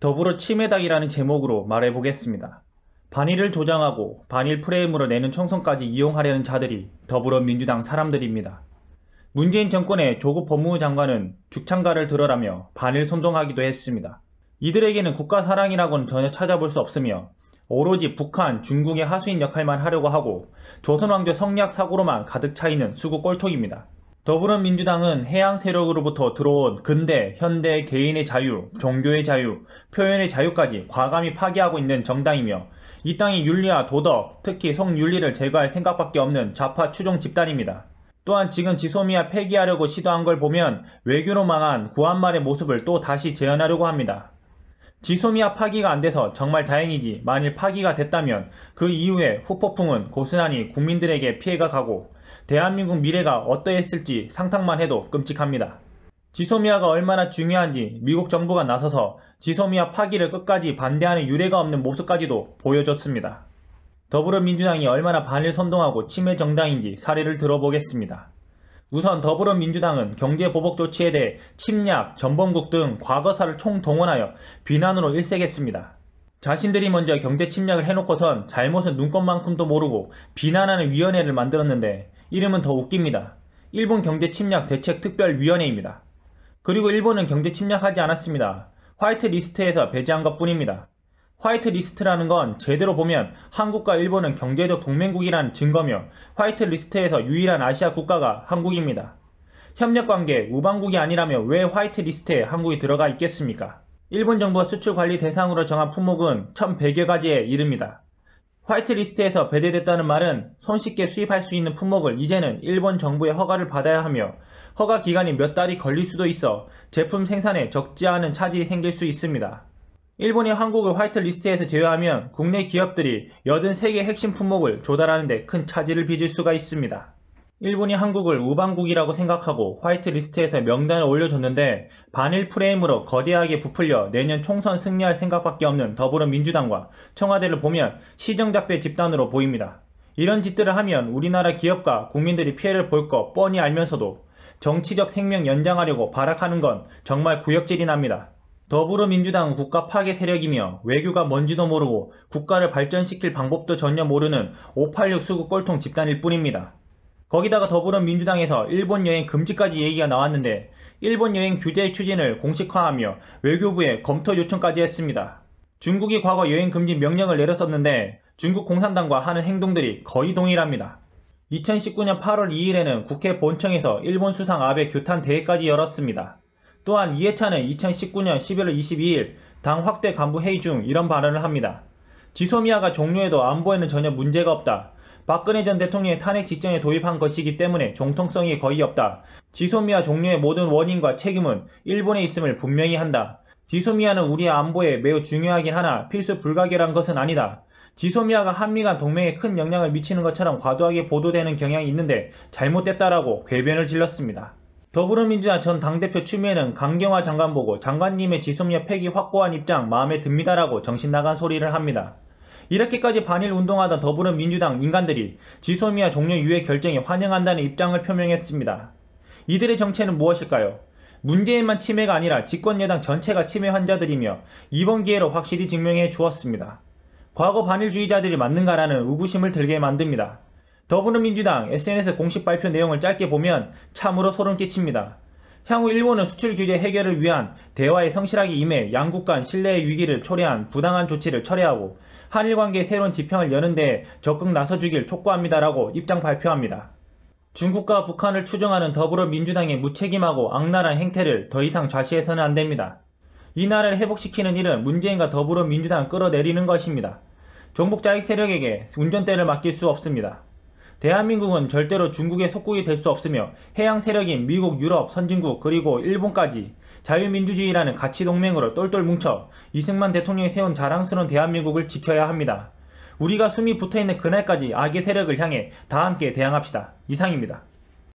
더불어 치매당이라는 제목으로 말해보겠습니다. 반일을 조장하고 반일 프레임으로 내는 총선까지 이용하려는 자들이 더불어민주당 사람들입니다. 문재인 정권의 조국 법무부 장관은 죽창가를 들어라며 반일 선동하기도 했습니다. 이들에게는 국가 사랑이라고는 전혀 찾아볼 수 없으며 오로지 북한, 중국의 하수인 역할만 하려고 하고 조선왕조 성략 사고로만 가득 차있는 수구 꼴통입니다. 더불어민주당은 해양 세력으로부터 들어온 근대, 현대 개인의 자유, 종교의 자유, 표현의 자유까지 과감히 파기하고 있는 정당이며 이 땅이 윤리와 도덕, 특히 성윤리를 제거할 생각밖에 없는 좌파 추종 집단입니다. 또한 지금 지소미아 폐기하려고 시도한 걸 보면 외교로 망한 구한말의 모습을 또 다시 재현하려고 합니다. 지소미아 파기가 안 돼서 정말 다행이지 만일 파기가 됐다면 그 이후에 후폭풍은 고스란히 국민들에게 피해가 가고 대한민국 미래가 어떠했을지 상상만 해도 끔찍합니다. 지소미아가 얼마나 중요한지 미국 정부가 나서서 지소미아 파기를 끝까지 반대하는 유례가 없는 모습까지도 보여줬습니다. 더불어민주당이 얼마나 반일 선동하고 침해 정당인지 사례를 들어보겠습니다. 우선 더불어민주당은 경제보복 조치에 대해 침략, 전범국 등 과거사를 총동원하여 비난으로 일색했습니다. 자신들이 먼저 경제 침략을 해놓고선 잘못은 눈꼽만큼도 모르고 비난하는 위원회를 만들었는데 이름은 더 웃깁니다. 일본 경제 침략 대책 특별위원회입니다. 그리고 일본은 경제 침략하지 않았습니다. 화이트 리스트에서 배제한 것 뿐입니다. 화이트 리스트라는 건 제대로 보면 한국과 일본은 경제적 동맹국이라는 증거며 화이트 리스트에서 유일한 아시아 국가가 한국입니다. 협력관계 우방국이 아니라며 왜 화이트 리스트에 한국이 들어가 있겠습니까? 일본 정부가 수출관리 대상으로 정한 품목은 1100여 가지에 이릅니다. 화이트리스트에서 배제됐다는 말은 손쉽게 수입할 수 있는 품목을 이제는 일본 정부의 허가를 받아야 하며 허가 기간이 몇 달이 걸릴 수도 있어 제품 생산에 적지 않은 차질이 생길 수 있습니다. 일본이 한국을 화이트리스트에서 제외하면 국내 기업들이 83개 핵심 품목을 조달하는 데 큰 차질을 빚을 수가 있습니다. 일본이 한국을 우방국이라고 생각하고 화이트리스트에서 명단을 올려줬는데 반일 프레임으로 거대하게 부풀려 내년 총선 승리할 생각밖에 없는 더불어민주당과 청와대를 보면 시정잡배 집단으로 보입니다. 이런 짓들을 하면 우리나라 기업과 국민들이 피해를 볼 거 뻔히 알면서도 정치적 생명 연장하려고 발악하는 건 정말 구역질이 납니다. 더불어민주당은 국가 파괴 세력이며 외교가 뭔지도 모르고 국가를 발전시킬 방법도 전혀 모르는 586 수구 꼴통 집단일 뿐입니다. 거기다가 더불어민주당에서 일본 여행 금지까지 얘기가 나왔는데 일본 여행 규제 추진을 공식화하며 외교부에 검토 요청까지 했습니다. 중국이 과거 여행 금지 명령을 내렸었는데 중국 공산당과 하는 행동들이 거의 동일합니다. 2019년 8월 2일에는 국회 본청에서 일본 수상 아베 규탄 대회까지 열었습니다. 또한 이해찬은 2019년 11월 22일 당 확대 간부 회의 중 이런 발언을 합니다. 지소미아가 종료해도 안보에는 전혀 문제가 없다. 박근혜 전 대통령의 탄핵 직전에 도입한 것이기 때문에 정통성이 거의 없다. 지소미아 종료의 모든 원인과 책임은 일본에 있음을 분명히 한다. 지소미아는 우리 안보에 매우 중요하긴 하나 필수 불가결한 것은 아니다. 지소미아가 한미 간 동맹에 큰 영향을 미치는 것처럼 과도하게 보도되는 경향이 있는데 잘못됐다라고 궤변을 질렀습니다. 더불어민주당 전 당대표 추미애는 강경화 장관 보고 장관님의 지소미아 폐기 확고한 입장 마음에 듭니다라고 정신나간 소리를 합니다. 이렇게까지 반일 운동하던 더불어민주당 인간들이 지소미아 종료 유예 결정에 환영한다는 입장을 표명했습니다. 이들의 정체는 무엇일까요? 문재인만 침해가 아니라 집권여당 전체가 침해 환자들이며 이번 기회로 확실히 증명해 주었습니다. 과거 반일주의자들이 맞는가라는 의구심을 들게 만듭니다. 더불어민주당 SNS 공식 발표 내용을 짧게 보면 참으로 소름 끼칩니다. 향후 일본은 수출 규제 해결을 위한 대화에 성실하게 임해 양국 간 신뢰의 위기를 초래한 부당한 조치를 철회하고 한일 관계 새로운 지평을 여는 데 적극 나서주길 촉구합니다라고 입장 발표합니다. 중국과 북한을 추종하는 더불어민주당의 무책임하고 악랄한 행태를 더 이상 좌시해서는 안됩니다. 이 나라를 회복시키는 일은 문재인과 더불어민주당 끌어내리는 것입니다. 종북 자익 세력에게 운전대를 맡길 수 없습니다. 대한민국은 절대로 중국의 속국이 될 수 없으며 해양 세력인 미국, 유럽, 선진국 그리고 일본까지 자유민주주의라는 가치 동맹으로 똘똘 뭉쳐 이승만 대통령이 세운 자랑스러운 대한민국을 지켜야 합니다. 우리가 숨이 붙어있는 그날까지 악의 세력을 향해 다함께 대항합시다. 이상입니다.